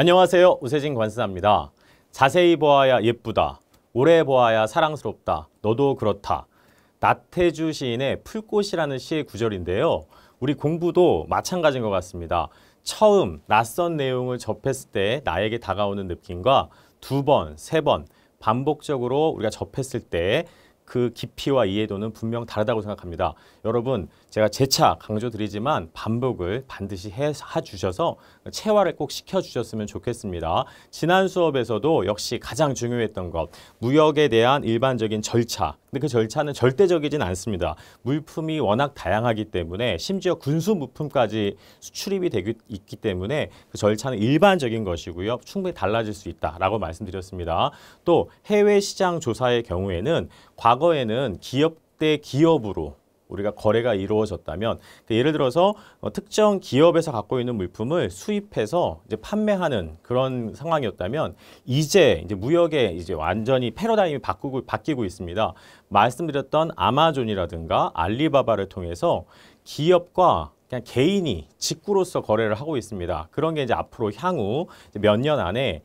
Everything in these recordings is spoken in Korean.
안녕하세요. 우세진 관사입니다. 자세히 보아야 예쁘다. 오래 보아야 사랑스럽다. 너도 그렇다. 나태주 시인의 풀꽃이라는 시의 구절인데요. 우리 공부도 마찬가지인 것 같습니다. 처음 낯선 내용을 접했을 때 나에게 다가오는 느낌과 두 번, 세 번 반복적으로 우리가 접했을 때 그 깊이와 이해도는 분명 다르다고 생각합니다. 여러분 제가 재차 강조드리지만 반복을 반드시 해 주셔서 체화를 꼭 시켜주셨으면 좋겠습니다. 지난 수업에서도 역시 가장 중요했던 것, 무역에 대한 일반적인 절차. 근데 그 절차는 절대적이진 않습니다. 물품이 워낙 다양하기 때문에 심지어 군수 물품까지 수출입이 되기 있기 때문에 그 절차는 일반적인 것이고요. 충분히 달라질 수 있다라고 말씀드렸습니다. 또 해외 시장 조사의 경우에는 과거에는 기업 대 기업으로 우리가 거래가 이루어졌다면 그러니까 예를 들어서 어, 특정 기업에서 갖고 있는 물품을 수입해서 이제 판매하는 그런 상황이었다면 이제 이제 무역에 이제 완전히 패러다임이 바꾸고 바뀌고 있습니다. 말씀드렸던 아마존이라든가 알리바바를 통해서 기업과 그냥 개인이 직구로서 거래를 하고 있습니다. 그런 게 이제 앞으로 향후 몇 년 안에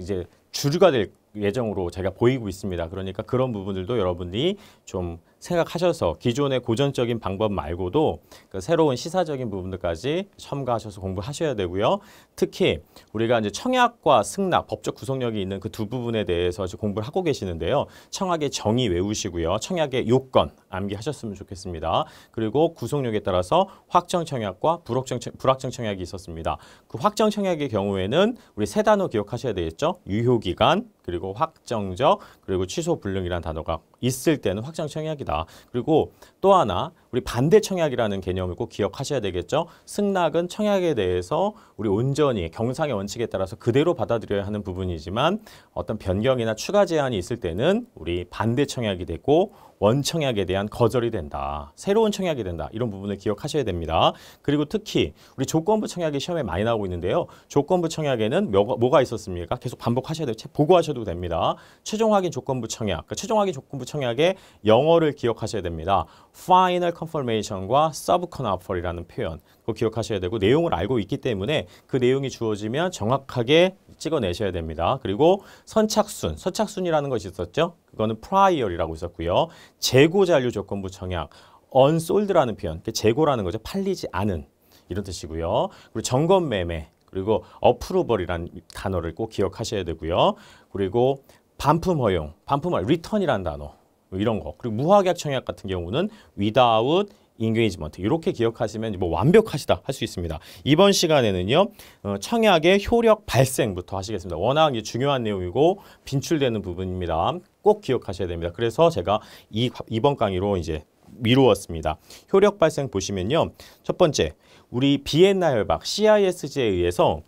이제 주류가 될 예정으로 제가 보이고 있습니다. 그러니까 그런 부분들도 여러분이 좀 생각하셔서 기존의 고전적인 방법 말고도 그 새로운 시사적인 부분들까지 첨가하셔서 공부하셔야 되고요. 특히 우리가 이제 청약과 승낙, 법적 구속력이 있는 그 두 부분에 대해서 지금 공부를 하고 계시는데요. 청약의 정의 외우시고요. 청약의 요건 암기하셨으면 좋겠습니다. 그리고 구속력에 따라서 확정 청약과 불확정, 불확정 청약이 있었습니다. 그 확정 청약의 경우에는 우리 세 단어 기억하셔야 되겠죠. 유효기간, 그리고 확정적, 그리고 취소불능이라는 단어가 있을 때는 확정 청약이다. 있니다 그리고 또 하나 우리 반대 청약이라는 개념을 꼭 기억하셔야 되겠죠. 승낙은 청약에 대해서 우리 온전히 경상의 원칙에 따라서 그대로 받아들여야 하는 부분이지만 어떤 변경이나 추가 제한이 있을 때는 우리 반대 청약이 되고 원청약에 대한 거절이 된다. 새로운 청약이 된다. 이런 부분을 기억하셔야 됩니다. 그리고 특히 우리 조건부 청약이 시험에 많이 나오고 있는데요. 조건부 청약에는 뭐, 뭐가 있었습니까? 계속 반복하셔야 돼요. 보고하셔도 됩니다. 최종 확인 조건부 청약. 그 최종 확인 조건부 청약의 영어를 기억하셔야 됩니다. Final Confirmation과 Subcon Offer이라는 표현. 그거 기억하셔야 되고 내용을 알고 있기 때문에 그 내용이 주어지면 정확하게 찍어내셔야 됩니다. 그리고 선착순, 선착순이라는 것이 있었죠. 그거는 prior이라고 있었고요. 재고 잔류 조건부 청약, unsold라는 표현, 그러니까 재고라는 거죠. 팔리지 않은 이런 뜻이고요. 그리고 점검 매매, 그리고 approval이라는 단어를 꼭 기억하셔야 되고요. 그리고 반품 허용, 반품 허용, return이라는 단어. 뭐 이런 거. 그리고 무화계약 청약 같은 경우는 without 인게이지먼트 뭐 이렇게 기억하시면 뭐 완벽하시다 할 수 있습니다. 이번 시간에는요 어, 청약의 효력 발생부터 하시겠습니다. 워낙 중요한 내용이고 빈출되는 부분입니다. 꼭 기억하셔야 됩니다. 그래서 제가 이, 이번 강의로 이제 미루었습니다. 효력 발생 보시면요. 첫 번째, 우리 비엔나 협약 CISG에 의해서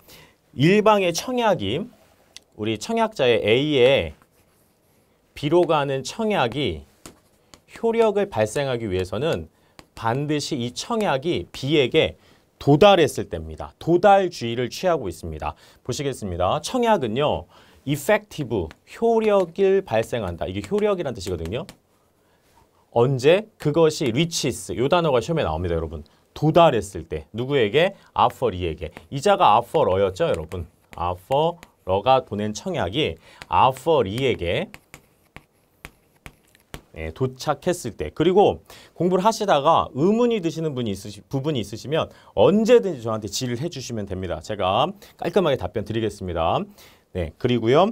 일방의 청약이 우리 청약자의 A에 B로 가는 청약이 효력을 발생하기 위해서는 반드시 이 청약이 B에게 도달했을 때입니다. 도달주의를 취하고 있습니다. 보시겠습니다. 청약은요. effective, 효력을 발생한다. 이게 효력이란 뜻이거든요. 언제? 그것이 reaches, 이 단어가 시험에 나옵니다, 여러분. 도달했을 때. 누구에게? 아퍼리에게. 이자가 아퍼러였죠, 여러분. 아퍼러가 보낸 청약이 아퍼리에게 예, 도착했을 때 그리고 공부를 하시다가 의문이 드시는 분이 있으시, 부분이 있으시면 언제든지 저한테 질을 해주시면 됩니다. 제가 깔끔하게 답변 드리겠습니다. 네, 그리고요.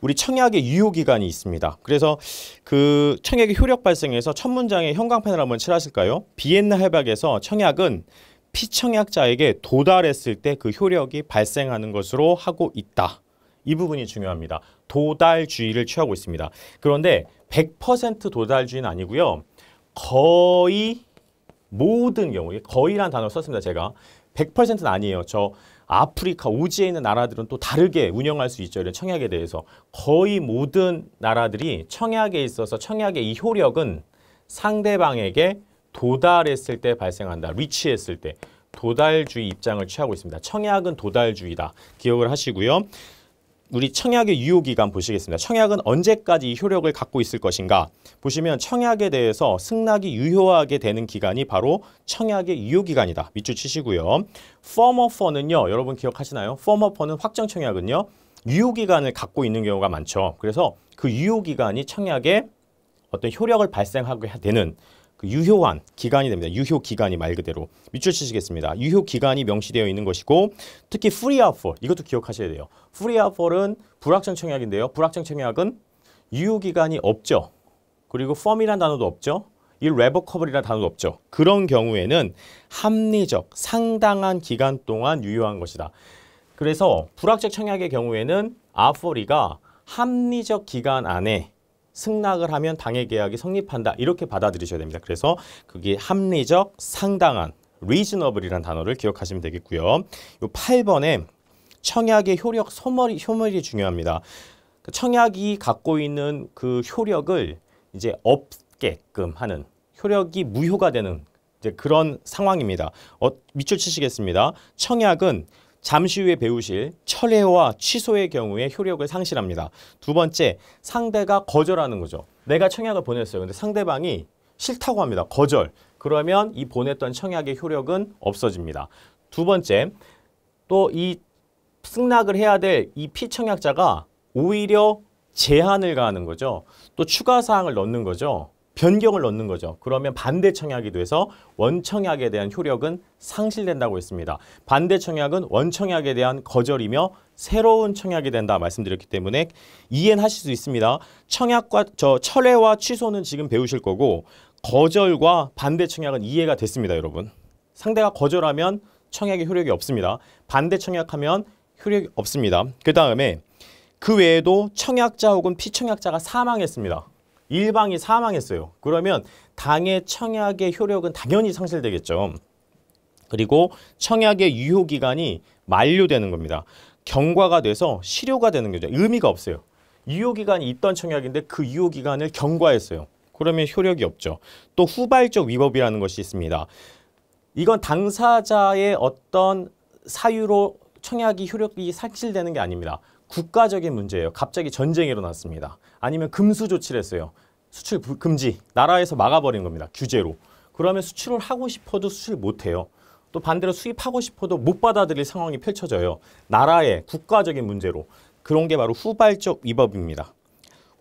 우리 청약의 유효기간이 있습니다. 그래서 그 청약의 효력 발생에서첫 문장에 형광펜을 한번 칠하실까요? 비엔나 해박에서 청약은 피청약자에게 도달했을 때 그 효력이 발생하는 것으로 하고 있다. 이 부분이 중요합니다. 도달주의를 취하고 있습니다. 그런데 100% 도달주의는 아니고요. 거의 모든 경우에 거의란 단어 를 썼습니다. 제가 100%는 아니에요. 저 아프리카 우지에 있는 나라들은 또 다르게 운영할 수 있죠. 이런 청약에 대해서 거의 모든 나라들이 청약에 있어서 청약의 이 효력은 상대방에게 도달했을 때 발생한다. 위치했을때 도달주의 입장을 취하고 있습니다. 청약은 도달주의다. 기억을 하시고요. 우리 청약의 유효기간 보시겠습니다. 청약은 언제까지 효력을 갖고 있을 것인가? 보시면 청약에 대해서 승낙이 유효하게 되는 기간이 바로 청약의 유효기간이다. 밑줄 치시고요. 펌어퍼는요. 여러분 기억하시나요? 펌어퍼는 확정청약은요. 유효기간을 갖고 있는 경우가 많죠. 그래서 그 유효기간이 청약에 어떤 효력을 발생하게 되는 그 유효한 기간이 됩니다. 유효 기간이 말 그대로 밑줄 치시겠습니다. 유효 기간이 명시되어 있는 것이고 특히 free o f for 이것도 기억하셔야 돼요. free o f for은 불확정 청약인데요. 불확정 청약은 유효 기간이 없죠. 그리고 f o r m 이라는 단어도 없죠. 이 레버커블이라는 단어도 없죠. 그런 경우에는 합리적 상당한 기간 동안 유효한 것이다. 그래서 불확정 청약의 경우에는 f 아포리가 합리적 기간 안에 승낙을 하면 당해 계약이 성립한다. 이렇게 받아들이셔야 됩니다. 그래서 그게 합리적, 상당한, reasonable이라는 단어를 기억하시면 되겠고요. 요 8번에 청약의 효력 소멸이, 효멸이 중요합니다. 그 청약이 갖고 있는 그 효력을 이제 없게끔 하는 효력이 무효가 되는 이제 그런 상황입니다. 어, 밑줄 치시겠습니다. 청약은 잠시 후에 배우실 철회와 취소의 경우에 효력을 상실합니다. 두 번째, 상대가 거절하는 거죠. 내가 청약을 보냈어요. 근데 상대방이 싫다고 합니다. 거절. 그러면 이 보냈던 청약의 효력은 없어집니다. 두 번째, 또 이 승낙을 해야 될 이 피청약자가 오히려 제한을 가하는 거죠. 또 추가 사항을 넣는 거죠. 변경을 넣는 거죠. 그러면 반대 청약이 돼서 원청약에 대한 효력은 상실된다고 했습니다. 반대 청약은 원청약에 대한 거절이며 새로운 청약이 된다 말씀드렸기 때문에 이해 하실 수 있습니다. 청약과 저 철회와 취소는 지금 배우실 거고 거절과 반대 청약은 이해가 됐습니다, 여러분. 상대가 거절하면 청약의 효력이 없습니다. 반대 청약하면 효력이 없습니다. 그 다음에 그 외에도 청약자 혹은 피청약자가 사망했습니다. 일방이 사망했어요. 그러면 당의 청약의 효력은 당연히 상실되겠죠. 그리고 청약의 유효기간이 만료되는 겁니다. 경과가 돼서 실효가 되는 거죠. 의미가 없어요. 유효기간이 있던 청약인데 그 유효기간을 경과했어요. 그러면 효력이 없죠. 또 후발적 위법이라는 것이 있습니다. 이건 당사자의 어떤 사유로 청약이 효력이 상실되는 게 아닙니다. 국가적인 문제예요. 갑자기 전쟁이 일어났습니다. 아니면 금수 조치를 했어요. 수출 금지 나라에서 막아버리는 겁니다. 규제로. 그러면 수출을 하고 싶어도 수출 못해요. 또 반대로 수입하고 싶어도 못 받아들일 상황이 펼쳐져요. 나라의 국가적인 문제로. 그런 게 바로 후발적 위법입니다.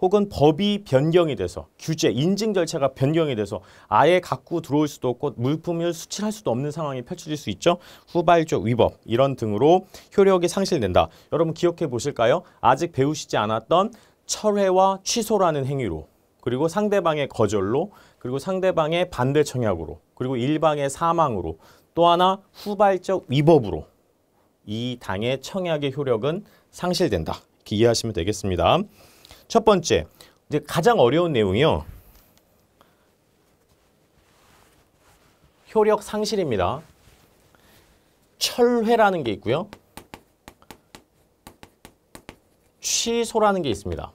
혹은 법이 변경이 돼서 규제, 인증 절차가 변경이 돼서 아예 갖고 들어올 수도 없고 물품을 수출할 수도 없는 상황이 펼쳐질 수 있죠. 후발적 위법 이런 등으로 효력이 상실된다. 여러분 기억해 보실까요? 아직 배우시지 않았던 철회와 취소라는 행위로 그리고 상대방의 거절로 그리고 상대방의 반대 청약으로 그리고 일방의 사망으로 또 하나 후발적 위법으로 이 당의 청약의 효력은 상실된다. 이렇게 이해하시면 되겠습니다. 첫 번째, 이제 가장 어려운 내용이요. 효력 상실입니다. 철회라는 게 있고요. 취소라는 게 있습니다.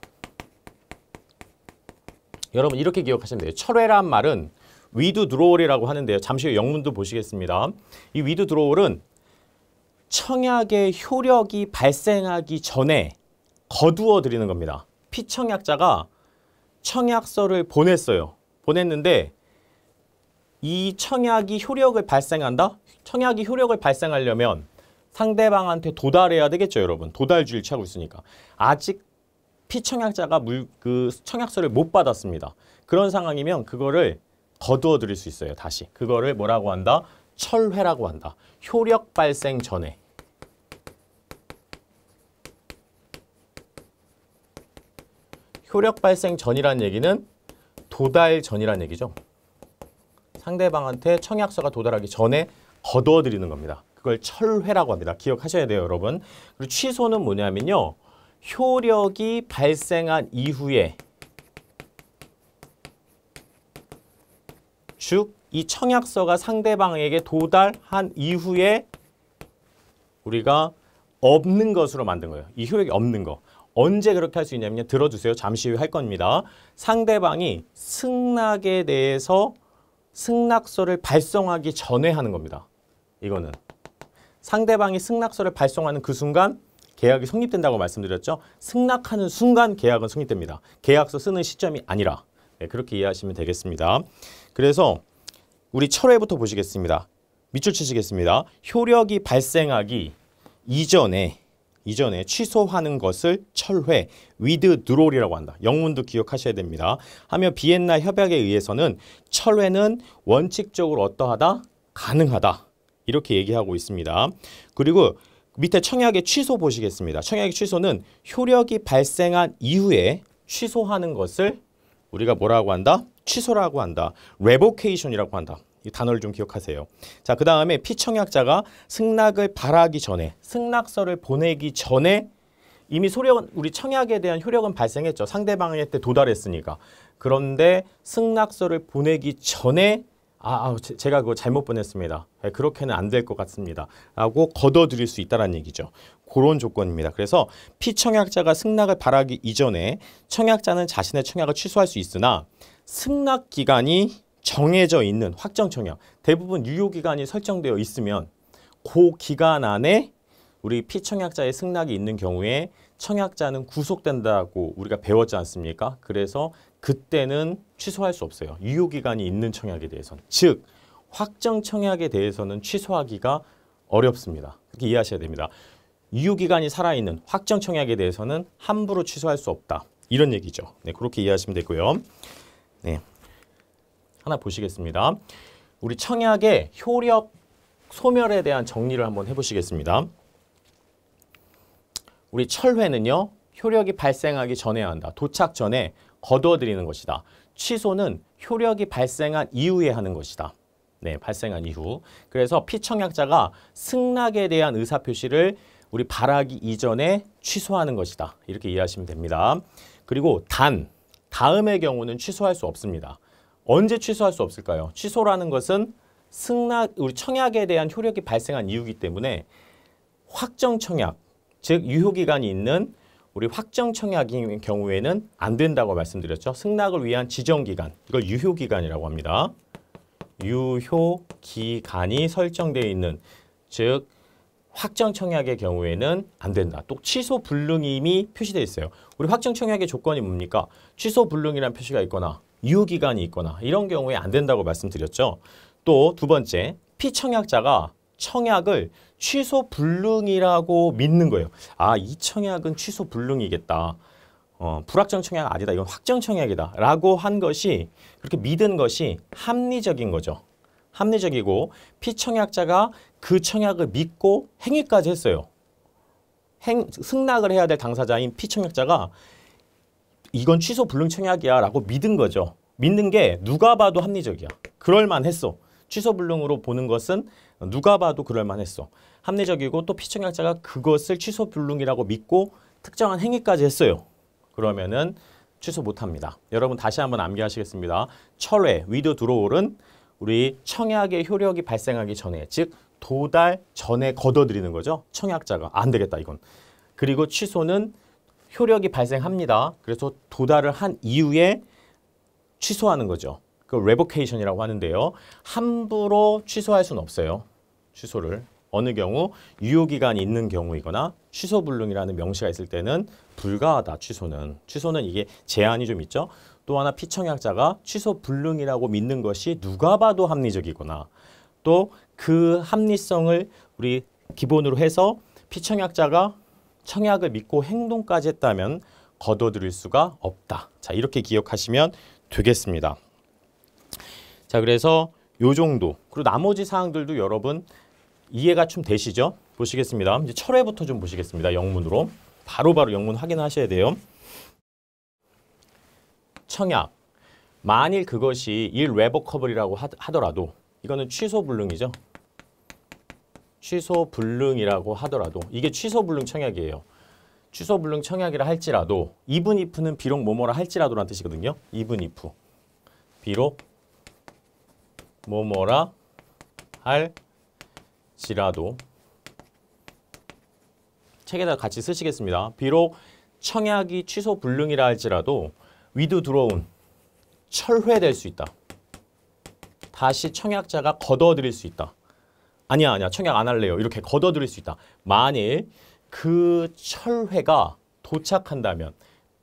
여러분 이렇게 기억하시면 돼요. 철회란 말은 위드 드로월이라고 하는데요. 잠시 후 영문도 보시겠습니다. 이 위드 드로월은 청약의 효력이 발생하기 전에 거두어 드리는 겁니다. 피청약자가 청약서를 보냈어요. 보냈는데 이 청약이 효력을 발생한다? 청약이 효력을 발생하려면 상대방한테 도달해야 되겠죠, 여러분. 도달주의를 취하고 있으니까. 아직 피청약자가 물, 그 청약서를 못 받았습니다. 그런 상황이면 그거를 거두어 드릴 수 있어요. 다시. 그거를 뭐라고 한다? 철회라고 한다. 효력 발생 전에. 효력 발생 전이란 얘기는 도달 전이란 얘기죠. 상대방한테 청약서가 도달하기 전에 거두어 드리는 겁니다. 그걸 철회라고 합니다. 기억하셔야 돼요, 여러분. 그리고 취소는 뭐냐면요. 효력이 발생한 이후에 즉 이 청약서가 상대방에게 도달한 이후에 우리가 없는 것으로 만든 거예요. 이 효력이 없는 거. 언제 그렇게 할 수 있냐면요. 들어주세요. 잠시 후에 할 겁니다. 상대방이 승낙에 대해서 승낙서를 발송하기 전에 하는 겁니다. 이거는. 상대방이 승낙서를 발송하는 그 순간 계약이 성립된다고 말씀드렸죠. 승낙하는 순간 계약은 성립됩니다. 계약서 쓰는 시점이 아니라 네, 그렇게 이해하시면 되겠습니다. 그래서 우리 철회부터 보시겠습니다. 밑줄 치시겠습니다. 효력이 발생하기 이전에 이전에 취소하는 것을 철회, 위드 드롤이라고 한다. 영문도 기억하셔야 됩니다. 하며 비엔나 협약에 의해서는 철회는 원칙적으로 어떠하다? 가능하다. 이렇게 얘기하고 있습니다. 그리고 밑에 청약의 취소 보시겠습니다. 청약의 취소는 효력이 발생한 이후에 취소하는 것을 우리가 뭐라고 한다? 취소라고 한다. 레보케이션이라고 한다. 이 단어를 좀 기억하세요. 자, 그 다음에 피청약자가 승낙을 바라기 전에, 승낙서를 보내기 전에 이미 소련 우리 청약에 대한 효력은 발생했죠. 상대방한테 도달했으니까. 그런데 승낙서를 보내기 전에 아, 아 제가 그거 잘못 보냈습니다. 예, 그렇게는 안 될 것 같습니다. 라고 걷어들일 수 있다는 얘기죠. 그런 조건입니다. 그래서 피청약자가 승낙을 바라기 이전에 청약자는 자신의 청약을 취소할 수 있으나 승낙 기간이 정해져 있는 확정 청약, 대부분 유효 기간이 설정되어 있으면 그 기간 안에 우리 피청약자의 승낙이 있는 경우에 청약자는 구속된다고 우리가 배웠지 않습니까? 그래서 그때는 취소할 수 없어요. 유효기간이 있는 청약에 대해서는. 즉, 확정 청약에 대해서는 취소하기가 어렵습니다. 그렇게 이해하셔야 됩니다. 유효기간이 살아있는 확정 청약에 대해서는 함부로 취소할 수 없다. 이런 얘기죠. 네, 그렇게 이해하시면 되고요. 네, 하나 보시겠습니다. 우리 청약의 효력 소멸에 대한 정리를 한번 해보시겠습니다. 우리 철회는요. 효력이 발생하기 전에 한다. 도착 전에 거둬들이는 것이다. 취소는 효력이 발생한 이후에 하는 것이다. 네, 발생한 이후. 그래서 피청약자가 승낙에 대한 의사표시를 우리 바라기 이전에 취소하는 것이다. 이렇게 이해하시면 됩니다. 그리고 단, 다음의 경우는 취소할 수 없습니다. 언제 취소할 수 없을까요? 취소라는 것은 승낙, 우리 청약에 대한 효력이 발생한 이유이기 때문에 확정 청약, 즉 유효기간이 있는 우리 확정 청약인 경우에는 안 된다고 말씀드렸죠. 승낙을 위한 지정기간, 이걸 유효기간이라고 합니다. 유효기간이 설정되어 있는, 즉 확정 청약의 경우에는 안 된다. 또 취소 불능임이 표시되어 있어요. 우리 확정 청약의 조건이 뭡니까? 취소 불능이라는 표시가 있거나 유효기간이 있거나 이런 경우에 안 된다고 말씀드렸죠. 또 두 번째, 피청약자가 청약을 취소 불능이라고 믿는 거예요. 아, 이 청약은 취소 불능이겠다. 어, 불확정 청약 아니다. 이건 확정 청약이다. 라고 한 것이 그렇게 믿은 것이 합리적인 거죠. 합리적이고 피청약자가 그 청약을 믿고 행위까지 했어요. 행, 승낙을 해야 될 당사자인 피청약자가 이건 취소 불능 청약이야 라고 믿은 거죠. 믿는 게 누가 봐도 합리적이야. 그럴만했어. 취소불능으로 보는 것은 누가 봐도 그럴만했어. 합리적이고 또 피청약자가 그것을 취소불능이라고 믿고 특정한 행위까지 했어요. 그러면은 취소 못합니다. 여러분 다시 한번 암기하시겠습니다. 철회, 위드 드로울은 우리 청약의 효력이 발생하기 전에 즉 도달 전에 걷어들이는 거죠. 청약자가 안 되겠다 이건. 그리고 취소는 효력이 발생합니다. 그래서 도달을 한 이후에 취소하는 거죠. 그 레버케이션이라고 하는데요. 함부로 취소할 수는 없어요. 취소를. 어느 경우 유효기간이 있는 경우이거나 취소불능이라는 명시가 있을 때는 불가하다 취소는. 취소는 이게 제한이 좀 있죠. 또 하나 피청약자가 취소불능이라고 믿는 것이 누가 봐도 합리적이거나 또 그 합리성을 우리 기본으로 해서 피청약자가 청약을 믿고 행동까지 했다면 거둬들일 수가 없다. 자 이렇게 기억하시면 되겠습니다. 자 그래서 요 정도 그리고 나머지 사항들도 여러분 이해가 좀 되시죠? 보시겠습니다. 이제 철회부터 좀 보시겠습니다. 영문으로 바로바로 바로 영문 확인하셔야 돼요. 청약 만일 그것이 일레버커블이라고 하더라도 이거는 취소불능이죠. 취소불능이라고 하더라도 이게 취소불능 청약이에요. 취소불능 청약이라 할지라도 이분 이프는 비록 뭐뭐라 할지라도라는 뜻이거든요. 이분 이프 비록 뭐뭐라 할지라도 책에다 같이 쓰시겠습니다. 비록 청약이 취소 불능이라 할지라도 위드 들어온 철회될 수 있다. 다시 청약자가 걷어들일 수 있다. 아니야 아니야 청약 안 할래요. 이렇게 걷어들일 수 있다. 만일 그 철회가 도착한다면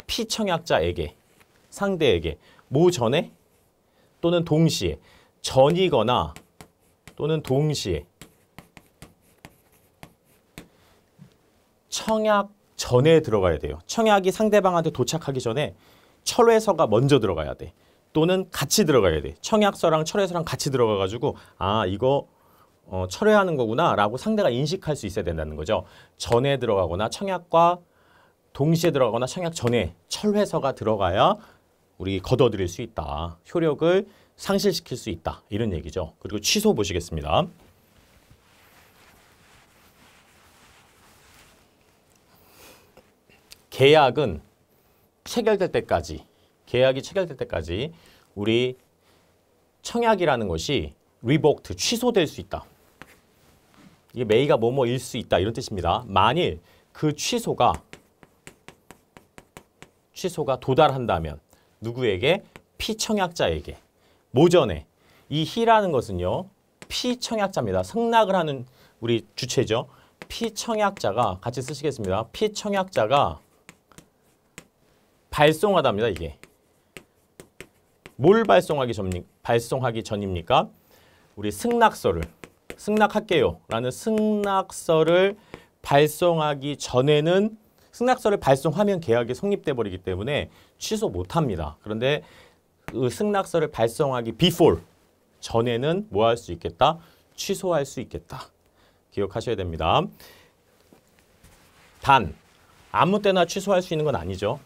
피청약자에게 상대에게 모전에 또는 동시에 전이거나 또는 동시에 청약 전에 들어가야 돼요. 청약이 상대방한테 도착하기 전에 철회서가 먼저 들어가야 돼. 또는 같이 들어가야 돼. 청약서랑 철회서랑 같이 들어가가지고 아 이거 어, 철회하는 거구나 라고 상대가 인식할 수 있어야 된다는 거죠. 전에 들어가거나 청약과 동시에 들어가거나 청약 전에 철회서가 들어가야 우리 걷어들일 수 있다. 효력을 상실시킬 수 있다. 이런 얘기죠. 그리고 취소 보시겠습니다. 계약은 체결될 때까지 계약이 체결될 때까지 우리 청약이라는 것이 리복트 취소될 수 있다. 이게 메이가 뭐뭐일 수 있다 이런 뜻입니다. 만일 그 취소가 취소가 도달한다면 누구에게 피청약자에게 모전에 이 희라는 것은요. 피청약자입니다. 승낙을 하는 우리 주체죠. 피청약자가 같이 쓰시겠습니다. 피청약자가 발송하답니다. 이게 뭘 발송하기 전 발송하기 전입니까? 우리 승낙서를 승낙할게요. 라는 승낙서를 발송하기 전에는 승낙서를 발송하면 계약이 성립돼 버리기 때문에 취소 못합니다. 그런데 그 승낙서를 발송하기 before 전에는 뭐 할 수 있겠다? 취소할 수 있겠다. 기억하셔야 됩니다. 단, 아무 때나 취소할 수 있는 건 아니죠.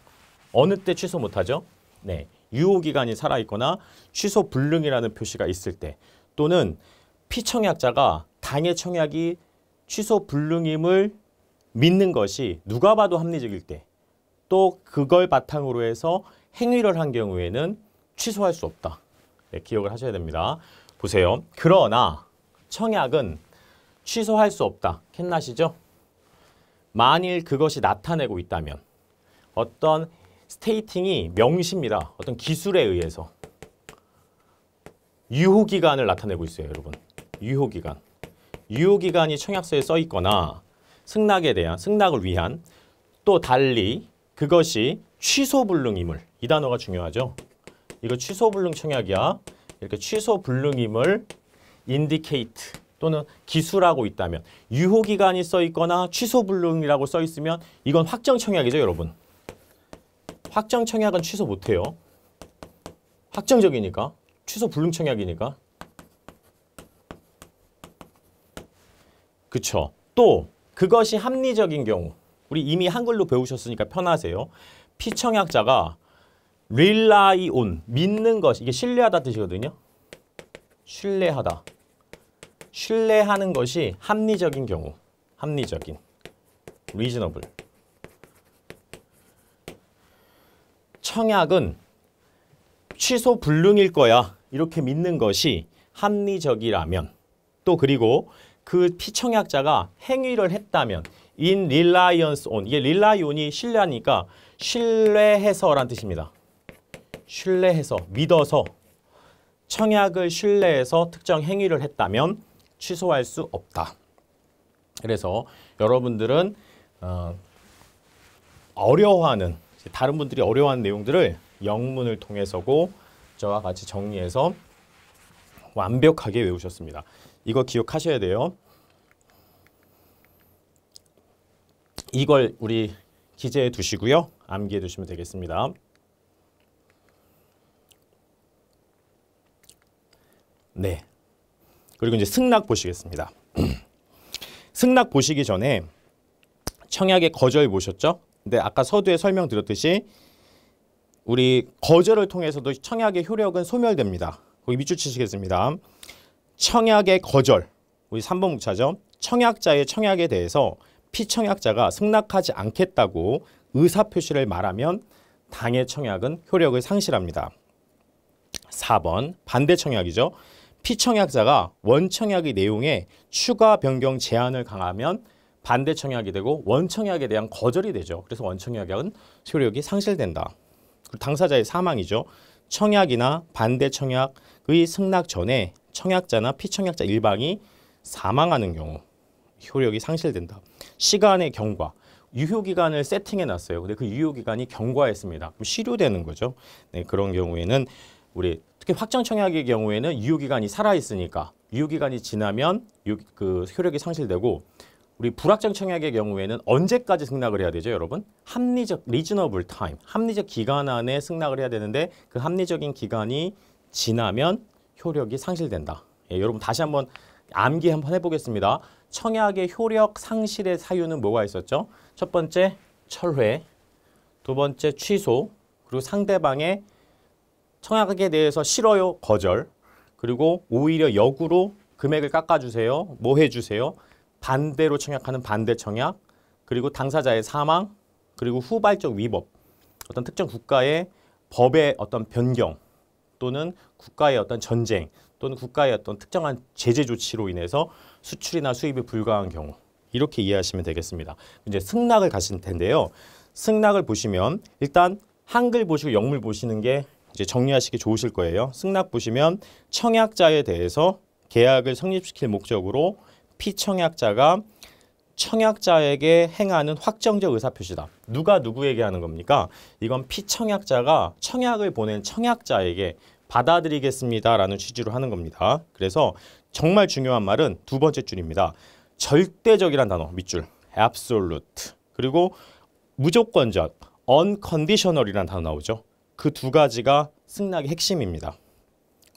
어느 때 취소 못하죠? 네, 유효기간이 살아있거나 취소 불능이라는 표시가 있을 때 또는 피청약자가 당해 청약이 취소 불능임을 믿는 것이 누가 봐도 합리적일 때 또 그걸 바탕으로 해서 행위를 한 경우에는 취소할 수 없다. 네, 기억을 하셔야 됩니다. 보세요. 그러나 청약은 취소할 수 없다. 캔나시죠? 만일 그것이 나타내고 있다면 어떤 스테이팅이 명시입니다. 어떤 기술에 의해서 유효기간을 나타내고 있어요. 여러분. 유효기간. 유효기간이 청약서에 써 있거나 승낙에 대한 승낙을 위한 또 달리 그것이 취소불능임을 이 단어가 중요하죠. 이거 취소불능 청약이야. 이렇게 취소불능임을 인디케이트 또는 기술하고 있다면 유효기간이 써 있거나 취소불능이라고 써 있으면 이건 확정청약이죠 여러분. 확정청약은 취소 못해요. 확정적이니까 취소불능청약이니까 그쵸. 또 그것이 합리적인 경우 우리 이미 한글로 배우셨으니까 편하세요. 피청약자가 rely on 믿는 것 이게 신뢰하다 뜻이거든요. 신뢰하다. 신뢰하는 것이 합리적인 경우. 합리적인. reasonable. 청약은 취소 불능일 거야. 이렇게 믿는 것이 합리적이라면 또 그리고 그 피청약자가 행위를 했다면 in reliance on 이게 rely on이 신뢰하니까 신뢰해서란 뜻입니다. 신뢰해서 믿어서 청약을 신뢰해서 특정 행위를 했다면 취소할 수 없다. 그래서 여러분들은 어, 어려워하는 다른 분들이 어려워하는 내용들을 영문을 통해서고 저와 같이 정리해서 완벽하게 외우셨습니다. 이거 기억하셔야 돼요. 이걸 우리 기재해 두시고요. 암기해 두시면 되겠습니다. 네. 그리고 이제 승낙 보시겠습니다. 승낙 보시기 전에 청약의 거절 보셨죠? 근데 아까 서두에 설명드렸듯이 우리 거절을 통해서도 청약의 효력은 소멸됩니다. 거기 밑줄 치시겠습니다. 청약의 거절, 우리 3번 목차죠. 청약자의 청약에 대해서 피청약자가 승낙하지 않겠다고 의사표시를 말하면 당의 청약은 효력을 상실합니다. 4번 반대 청약이죠. 피청약자가 원청약의 내용에 추가 변경 제한을 강하면 반대 청약이 되고 원청약에 대한 거절이 되죠. 그래서 원청약은 효력이 상실된다. 당사자의 사망이죠. 청약이나 반대 청약의 승낙 전에 청약자나 피청약자 일방이 사망하는 경우 효력이 상실된다. 시간의 경과. 유효기간을 세팅해 놨어요. 근데 그 유효기간이 경과했습니다. 그럼 실효되는 거죠. 네, 그런 경우에는 우리 특히 확정 청약의 경우에는 유효 기간이 살아 있으니까 유효 기간이 지나면 유, 그 효력이 상실되고 우리 불확정 청약의 경우에는 언제까지 승낙을 해야 되죠, 여러분? 합리적 리즈너블 타임, 합리적 기간 안에 승낙을 해야 되는데 그 합리적인 기간이 지나면 효력이 상실된다. 예, 여러분 다시 한번 암기 한번 해보겠습니다. 청약의 효력 상실의 사유는 뭐가 있었죠? 첫 번째 철회, 두 번째 취소, 그리고 상대방의 청약에 대해서 싫어요 거절 그리고 오히려 역으로 금액을 깎아주세요 뭐 해주세요 반대로 청약하는 반대 청약 그리고 당사자의 사망 그리고 후발적 위법 어떤 특정 국가의 법의 어떤 변경 또는 국가의 어떤 전쟁 또는 국가의 어떤 특정한 제재 조치로 인해서 수출이나 수입이 불가한 경우 이렇게 이해하시면 되겠습니다. 이제 승낙을 가실 텐데요. 승낙을 보시면 일단 한글 보시고 영문 보시는 게 이제 정리하시기 좋으실 거예요. 승낙 보시면 청약자에 대해서 계약을 성립시킬 목적으로 피청약자가 청약자에게 행하는 확정적 의사표시다. 누가 누구에게 하는 겁니까? 이건 피청약자가 청약을 보낸 청약자에게 받아들이겠습니다라는 취지로 하는 겁니다. 그래서 정말 중요한 말은 두 번째 줄입니다. 절대적이란 단어 밑줄 absolute 그리고 무조건적 unconditional이란 단어 나오죠. 그두 가지가 승낙의 핵심입니다.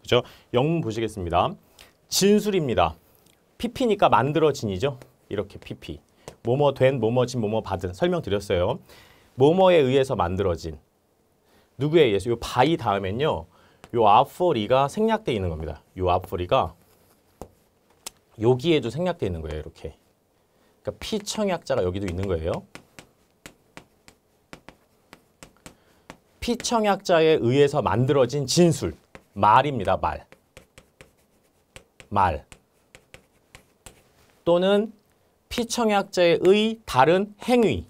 그죠? 영문 보시겠습니다. 진술입니다. PP니까 만들어진이죠. 이렇게 PP. 뭐뭐 된, 뭐뭐 진, 뭐뭐 받은. 설명드렸어요. 뭐뭐에 의해서 만들어진. 누구에 의해서? 요 바이 다음엔요. 요 앞포리가 생략되어 있는 겁니다. 요 앞포리가 여기에도 생략되어 있는 거예요. 이렇게. 그러니까 피청약자가 여기도 있는 거예요. 피청약자에 의해서 만들어진 진술, 말입니다. 말. 말. 또는 피청약자의 다른 행위.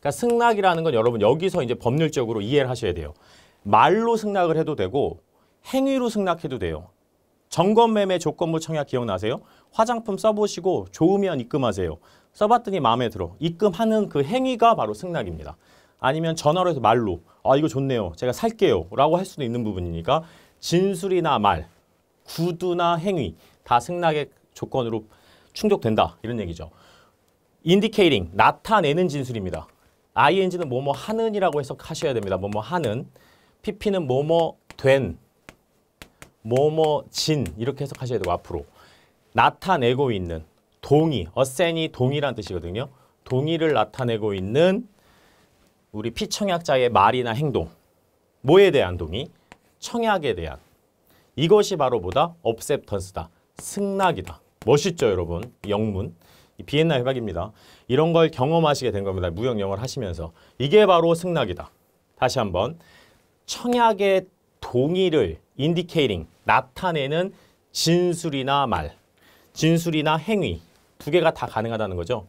그러니까 승낙이라는 건 여러분 여기서 이제 법률적으로 이해를 하셔야 돼요. 말로 승낙을 해도 되고 행위로 승낙해도 돼요. 정권매매 조건부 청약 기억나세요? 화장품 써보시고 좋으면 입금하세요. 써봤더니 마음에 들어. 입금하는 그 행위가 바로 승낙입니다. 아니면 전화로 해서 말로 아 이거 좋네요. 제가 살게요. 라고 할 수도 있는 부분이니까 진술이나 말, 구두나 행위 다 승낙의 조건으로 충족된다. 이런 얘기죠. 인디케이링 나타내는 진술입니다. ing는 뭐뭐 하는이라고 해석하셔야 됩니다. 뭐뭐 하는, pp는 뭐뭐 된, 뭐뭐 진 이렇게 해석하셔야 되고 앞으로 나타내고 있는 동의, 어센이 동의란 뜻이거든요. 동의를 나타내고 있는 우리 피청약자의 말이나 행동, 뭐에 대한 동의? 청약에 대한. 이것이 바로 보다 업셉턴스다. 승낙이다. 멋있죠, 여러분? 영문. 비엔나 협약입니다. 이런 걸 경험하시게 된 겁니다. 무역 영어를 하시면서. 이게 바로 승낙이다. 다시 한번. 청약의 동의를 인디케이링, 나타내는 진술이나 말, 진술이나 행위 두 개가 다 가능하다는 거죠.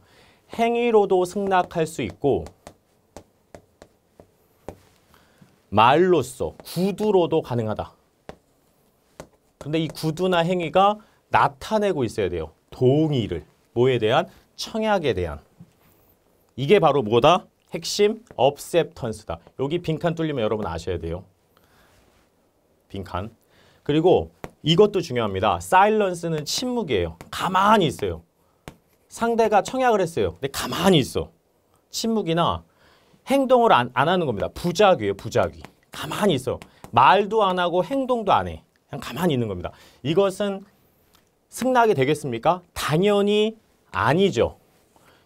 행위로도 승낙할 수 있고 말로써 구두로도 가능하다. 근데 이 구두나 행위가 나타내고 있어야 돼요. 동의를. 뭐에 대한? 청약에 대한. 이게 바로 뭐다? 핵심 업셉턴스다. 여기 빈칸 뚫리면 여러분 아셔야 돼요. 빈칸. 그리고 이것도 중요합니다. 사일런스는 침묵이에요. 가만히 있어요. 상대가 청약을 했어요. 근데 가만히 있어. 침묵이나 행동을 안, 안 하는 겁니다. 부작위예요, 부작위. 가만히 있어. 말도 안 하고 행동도 안 해. 그냥 가만히 있는 겁니다. 이것은 승낙이 되겠습니까? 당연히 아니죠.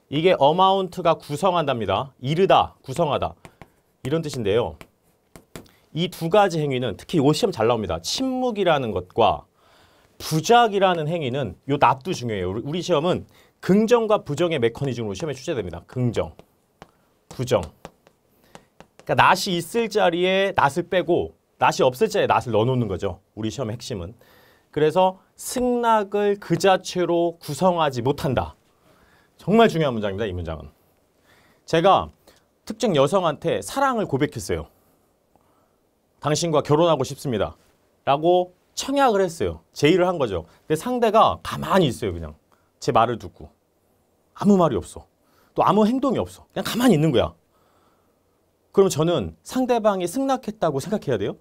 이게 어마운트가 구성한답니다. 이르다, 구성하다. 이런 뜻인데요. 이 두 가지 행위는 특히 요 시험 잘 나옵니다. 침묵이라는 것과 부작이라는 행위는 요 납도 중요해요. 우리 시험은 긍정과 부정의 메커니즘으로 시험에 출제됩니다. 긍정, 부정. 그러니까 낫이 있을 자리에 낫을 빼고 낫이 없을 자리에 낫을 넣어놓는 거죠. 우리 시험의 핵심은. 그래서 승낙을 그 자체로 구성하지 못한다. 정말 중요한 문장입니다. 이 문장은. 제가 특정 여성한테 사랑을 고백했어요. 당신과 결혼하고 싶습니다. 라고 청약을 했어요. 제의를 한 거죠. 근데 상대가 가만히 있어요. 그냥. 제 말을 듣고. 아무 말이 없어. 또 아무 행동이 없어. 그냥 가만히 있는 거야. 그럼 저는 상대방이 승낙했다고 생각해야 돼요?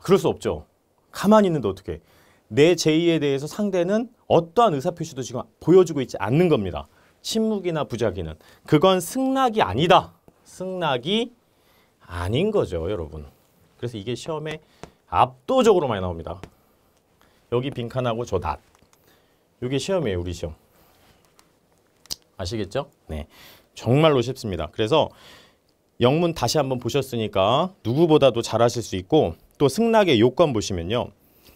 그럴 수 없죠. 가만히 있는데 어떻게. 내 제의에 대해서 상대는 어떠한 의사표시도 지금 보여주고 있지 않는 겁니다. 침묵이나 부작위는. 그건 승낙이 아니다. 승낙이 아닌 거죠, 여러분. 그래서 이게 시험에 압도적으로 많이 나옵니다. 여기 빈칸하고 저 낫. 이게 시험이에요, 우리 시험. 아시겠죠? 네. 정말로 쉽습니다. 그래서 영문 다시 한번 보셨으니까 누구보다도 잘하실 수 있고 또 승낙의 요건 보시면요.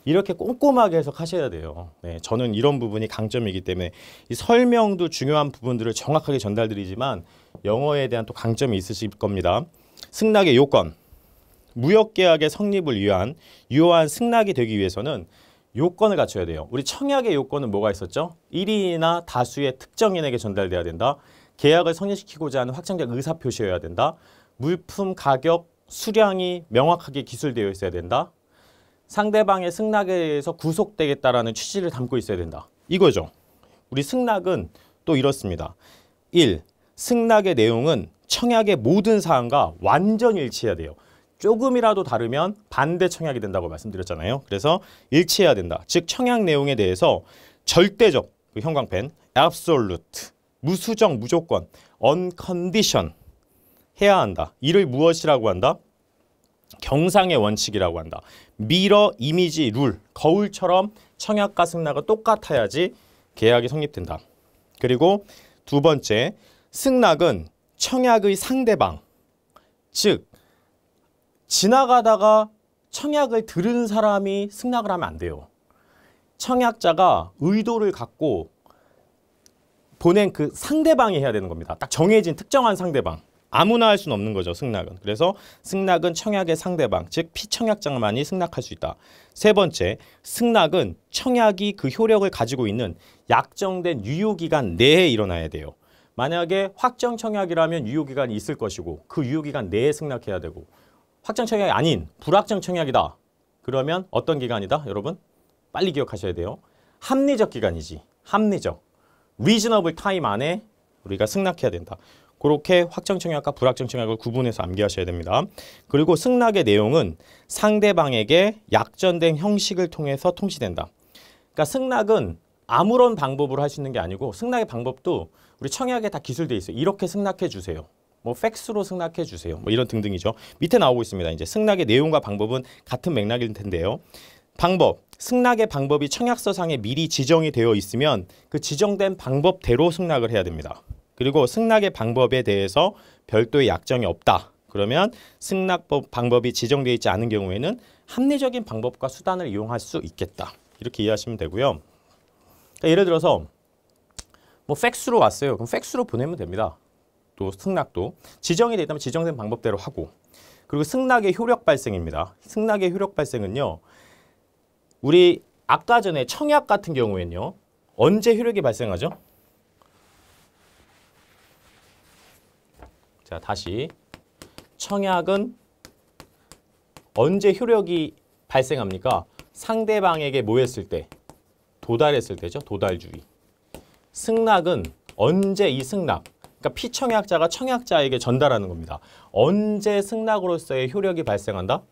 이렇게 꼼꼼하게 해석하셔야 돼요. 네, 저는 이런 부분이 강점이기 때문에 이 설명도 중요한 부분들을 정확하게 전달드리지만 영어에 대한 또 강점이 있으실 겁니다. 승낙의 요건, 무역계약의 성립을 위한 유효한 승낙이 되기 위해서는 요건을 갖춰야 돼요. 우리 청약의 요건은 뭐가 있었죠? 1인이나 다수의 특정인에게 전달돼야 된다. 계약을 성립시키고자 하는 확정자 의사표시여야 된다. 물품 가격, 수량이 명확하게 기술되어 있어야 된다. 상대방의 승낙에 의해서 구속되겠다라는 취지를 담고 있어야 된다. 이거죠. 우리 승낙은 또 이렇습니다. 1. 승낙의 내용은 청약의 모든 사항과 완전 일치해야 돼요. 조금이라도 다르면 반대 청약이 된다고 말씀드렸잖아요. 그래서 일치해야 된다. 즉 청약 내용에 대해서 절대적, 그 형광펜, absolute, 무수정 무조건 언컨디션 해야 한다. 이를 무엇이라고 한다? 경상의 원칙이라고 한다. 미러 이미지 룰 거울처럼 청약과 승낙은 똑같아야지 계약이 성립된다. 그리고 두 번째 승낙은 청약의 상대방 즉 지나가다가 청약을 들은 사람이 승낙을 하면 안 돼요. 청약자가 의도를 갖고 보낸 그 상대방이 해야 되는 겁니다. 딱 정해진 특정한 상대방. 아무나 할 수는 없는 거죠 승낙은 그래서 승낙은 청약의 상대방 즉 피청약장만이 승낙할 수 있다 세 번째 승낙은 청약이 그 효력을 가지고 있는 약정된 유효기간 내에 일어나야 돼요 만약에 확정 청약이라면 유효기간이 있을 것이고 그 유효기간 내에 승낙해야 되고 확정 청약이 아닌 불확정 청약이다 그러면 어떤 기간이다 여러분 빨리 기억하셔야 돼요 합리적 기간이지 합리적 리즈너블 타임 안에 우리가 승낙해야 된다. 그렇게 확정청약과 불확정청약을 구분해서 암기하셔야 됩니다. 그리고 승낙의 내용은 상대방에게 약전된 형식을 통해서 통시된다. 그러니까 승낙은 아무런 방법으로 할 수 있는 게 아니고 승낙의 방법도 우리 청약에 다기술되어 있어요. 이렇게 승낙해 주세요. 뭐 팩스로 승낙해 주세요. 뭐 이런 등등이죠. 밑에 나오고 있습니다. 이제 승낙의 내용과 방법은 같은 맥락일 텐데요. 방법, 승낙의 방법이 청약서상에 미리 지정이 되어 있으면 그 지정된 방법대로 승낙을 해야 됩니다. 그리고 승낙의 방법에 대해서 별도의 약정이 없다. 그러면 승낙 방법이 지정되어 있지 않은 경우에는 합리적인 방법과 수단을 이용할 수 있겠다. 이렇게 이해하시면 되고요. 그러니까 예를 들어서 뭐 팩스로 왔어요. 그럼 팩스로 보내면 됩니다. 또 승낙도 지정이 되다면 지정된 방법대로 하고 그리고 승낙의 효력 발생입니다. 승낙의 효력 발생은요. 우리 아까 전에 청약 같은 경우에는요. 언제 효력이 발생하죠? 자, 다시 청약은 언제 효력이 발생합니까? 상대방에게 뭐 했을 때? 도달했을 때죠. 도달주의. 승낙은 언제 이 승낙? 그러니까 피청약자가 청약자에게 전달하는 겁니다. 언제 승낙으로서의 효력이 발생한다?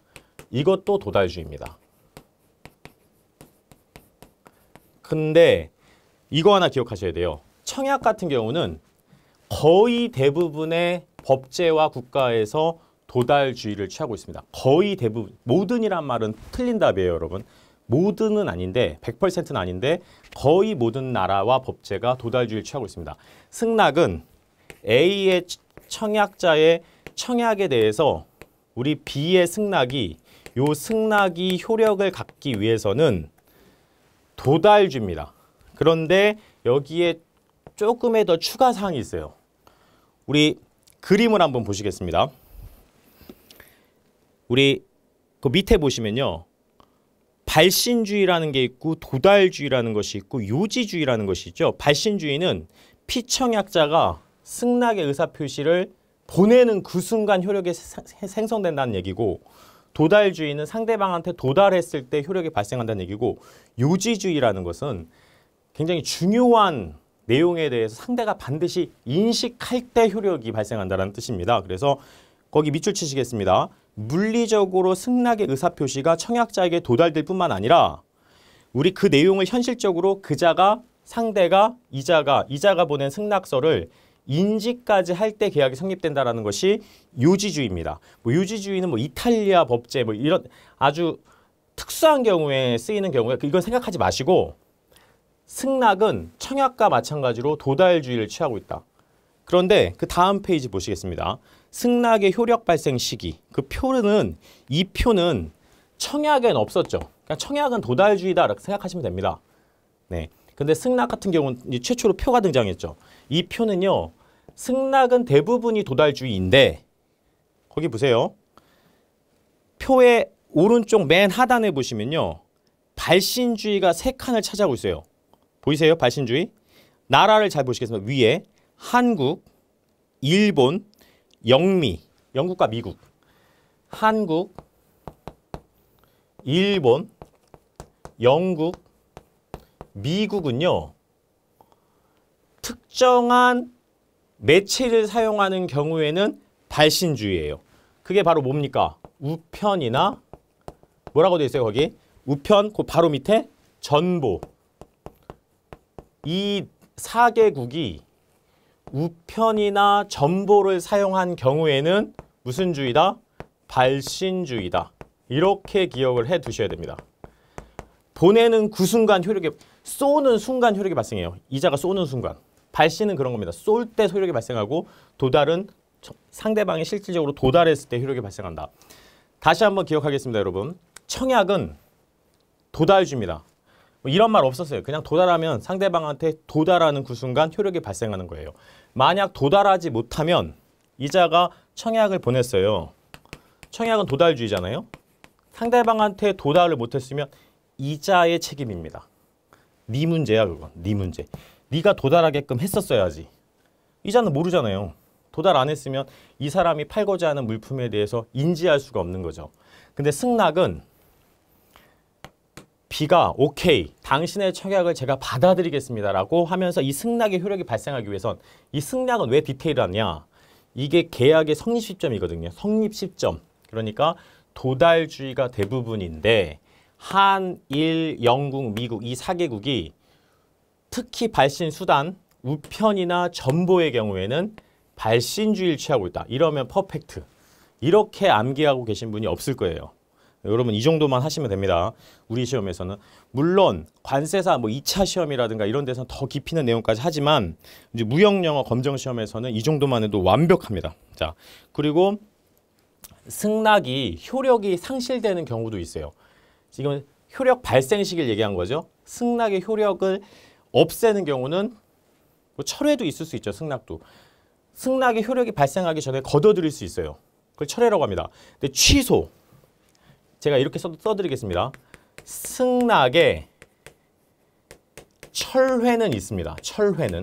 이것도 도달주의입니다. 근데 이거 하나 기억하셔야 돼요. 청약 같은 경우는 거의 대부분의 법제와 국가에서 도달주의를 취하고 있습니다. 거의 대부분, 모든이란 말은 틀린 답이에요, 여러분. 모든은 아닌데, 100%는 아닌데 거의 모든 나라와 법제가 도달주의를 취하고 있습니다. 승낙은 A의 청약자의 청약에 대해서 우리 B의 승낙이 요 승낙이 효력을 갖기 위해서는 도달주입니다. 그런데 여기에 조금의 더 추가 사항이 있어요. 우리 그림을 한번 보시겠습니다. 우리 그 밑에 보시면요. 발신주의라는 게 있고 도달주의라는 것이 있고 요지주의라는 것이 있죠. 발신주의는 피청약자가 승낙의 의사표시를 보내는 그 순간 효력이 생성된다는 얘기고 도달주의는 상대방한테 도달했을 때 효력이 발생한다는 얘기고 요지주의라는 것은 굉장히 중요한 내용에 대해서 상대가 반드시 인식할 때 효력이 발생한다는 뜻입니다. 그래서 거기 밑줄 치시겠습니다. 물리적으로 승낙의 의사표시가 청약자에게 도달될 뿐만 아니라 우리 그 내용을 현실적으로 그자가 상대가 이자가 이자가 보낸 승낙서를 인지까지 할 때 계약이 성립된다라는 것이 유지주의입니다뭐 요지주의는 뭐 이탈리아 법제 뭐 이런 아주 특수한 경우에 쓰이는 경우에 이건 생각하지 마시고 승낙은 청약과 마찬가지로 도달주의를 취하고 있다. 그런데 그 다음 페이지 보시겠습니다. 승낙의 효력 발생 시기. 그 표는 이 표는 청약엔 없었죠. 그러니까 청약은 도달주의다 라고 생각하시면 됩니다. 네. 근데 승낙 같은 경우는 최초로 표가 등장했죠. 이 표는요. 승낙은 대부분이 도달주의인데 거기 보세요. 표의 오른쪽 맨 하단에 보시면요. 발신주의가 세 칸을 차지하고 있어요. 보이세요? 발신주의. 나라를 잘 보시겠습니다. 위에 한국, 일본, 영미, 영국과 미국. 한국, 일본, 영국, 미국은요. 특정한 매체를 사용하는 경우에는 발신주의예요. 그게 바로 뭡니까? 우편이나 뭐라고 돼 있어요 거기? 우편 그 바로 밑에 전보 이 4개국이 우편이나 전보를 사용한 경우에는 무슨 주의다? 발신주의다. 이렇게 기억을 해 두셔야 됩니다. 보내는 그 순간 효력이 쏘는 순간 효력이 발생해요. 이자가 쏘는 순간. 발신은 그런 겁니다. 쏠 때 효력이 발생하고 도달은 상대방이 실질적으로 도달했을 때 효력이 발생한다. 다시 한번 기억하겠습니다, 여러분. 청약은 도달주입니다. 뭐 이런 말 없었어요. 그냥 도달하면 상대방한테 도달하는 그 순간 효력이 발생하는 거예요. 만약 도달하지 못하면 이자가 청약을 보냈어요. 청약은 도달주의잖아요. 상대방한테 도달을 못했으면 이자의 책임입니다. 네 문제야 그건. 네 문제. 네가 도달하게끔 했었어야지. 이자는 모르잖아요. 도달 안 했으면 이 사람이 팔고자 하는 물품에 대해서 인지할 수가 없는 거죠. 근데 승낙은 비가 오케이, 당신의 청약을 제가 받아들이겠습니다 라고 하면서 이 승낙의 효력이 발생하기 위해선 이 승낙은 왜 디테일하냐. 이게 계약의 성립 시점이거든요. 성립 시점. 그러니까 도달주의가 대부분인데 한일, 영국, 미국 이 4개국이 특히 발신 수단 우편이나 전보의 경우에는 발신주의를 취하고 있다. 이러면 퍼펙트. 이렇게 암기하고 계신 분이 없을 거예요. 여러분 이 정도만 하시면 됩니다. 우리 시험에서는 물론 관세사 뭐 2차 시험이라든가 이런 데서는 더 깊이는 내용까지 하지만 이제 무형 영어 검정 시험에서는 이 정도만 해도 완벽합니다. 자, 그리고 승낙이 효력이 상실되는 경우도 있어요. 지금 효력 발생 시기를 얘기한 거죠. 승낙의 효력을 없애는 경우는 뭐 철회도 있을 수 있죠. 승낙도. 승낙의 효력이 발생하기 전에 걷어들일 수 있어요. 그걸 철회라고 합니다. 근데 취소. 제가 이렇게 써, 써드리겠습니다. 승낙의 철회는 있습니다. 철회는.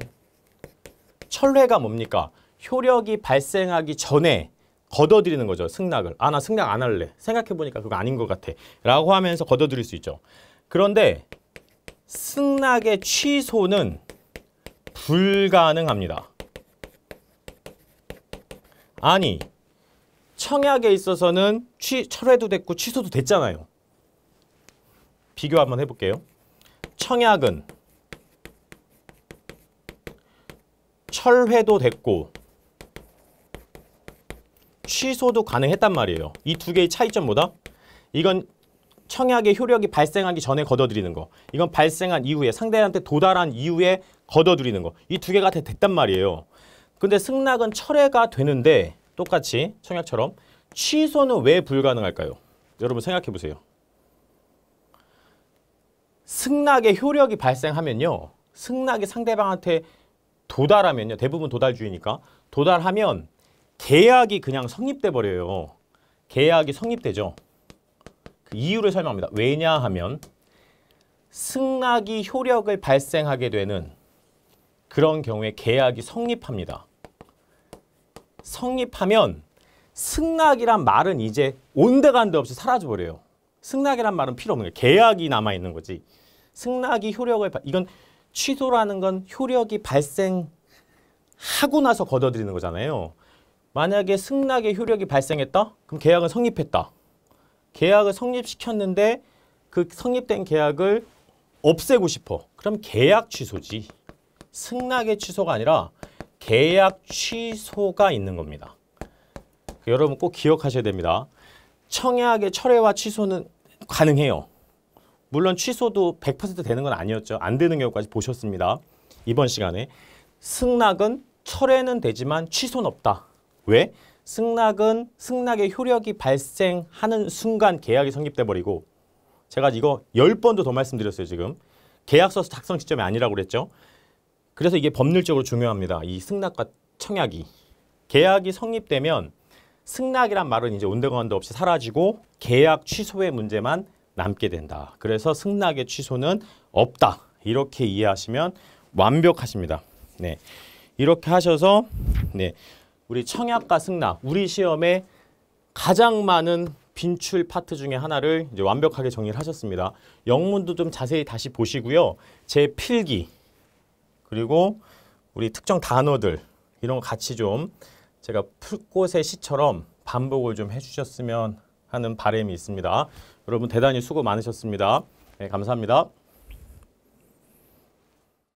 철회가 뭡니까? 효력이 발생하기 전에 걷어들이는 거죠. 승낙을. 아, 나 승낙 안 할래. 생각해보니까 그거 아닌 것 같아. 라고 하면서 걷어들일 수 있죠. 그런데 승낙의 취소는 불가능합니다. 아니, 청약에 있어서는 취, 철회도 됐고 취소도 됐잖아요. 비교 한번 해볼게요. 청약은 철회도 됐고 취소도 가능했단 말이에요. 이 두 개의 차이점 보다 이건 청약의 효력이 발생하기 전에 걷어들이는 거 이건 발생한 이후에 상대한테 도달한 이후에 걷어들이는 거이 두 개가 됐단 말이에요 근데 승낙은 철회가 되는데 똑같이 청약처럼 취소는 왜 불가능할까요? 여러분 생각해 보세요 승낙의 효력이 발생하면요 승낙이 상대방한테 도달하면요 대부분 도달주의니까 도달하면 계약이 그냥 성립돼 버려요 계약이 성립되죠 그 이유를 설명합니다. 왜냐하면 승낙이 효력을 발생하게 되는 그런 경우에 계약이 성립합니다. 성립하면 승낙이란 말은 이제 온데간데 없이 사라져버려요. 승낙이란 말은 필요 없는 거예요. 계약이 남아있는 거지. 승낙이 효력을 이건 취소라는 건 효력이 발생하고 나서 걷어들이는 거잖아요. 만약에 승낙의 효력이 발생했다? 그럼 계약은 성립했다. 계약을 성립시켰는데 그 성립된 계약을 없애고 싶어. 그럼 계약 취소지. 승낙의 취소가 아니라 계약 취소가 있는 겁니다. 여러분 꼭 기억하셔야 됩니다. 청약의 철회와 취소는 가능해요. 물론 취소도 100% 되는 건 아니었죠. 안 되는 경우까지 보셨습니다. 이번 시간에. 승낙은 철회는 되지만 취소는 없다. 왜? 승낙은 승낙의 효력이 발생하는 순간 계약이 성립돼 버리고 제가 이거 1 0번도더 말씀드렸어요, 지금. 계약서 작성 시점이 아니라고 그랬죠. 그래서 이게 법률적으로 중요합니다. 이 승낙과 청약이. 계약이 성립되면 승낙이란 말은 이제 온데간데 없이 사라지고 계약 취소의 문제만 남게 된다. 그래서 승낙의 취소는 없다. 이렇게 이해하시면 완벽하십니다. 네. 이렇게 하셔서 네. 우리 청약과 승낙, 우리 시험에 가장 많은 빈출 파트 중에 하나를 이제 완벽하게 정리를 하셨습니다. 영문도 좀 자세히 다시 보시고요. 제 필기, 그리고 우리 특정 단어들, 이런 거 같이 좀 제가 풀꽃의 시처럼 반복을 좀 해주셨으면 하는 바람이 있습니다. 여러분 대단히 수고 많으셨습니다. 네, 감사합니다.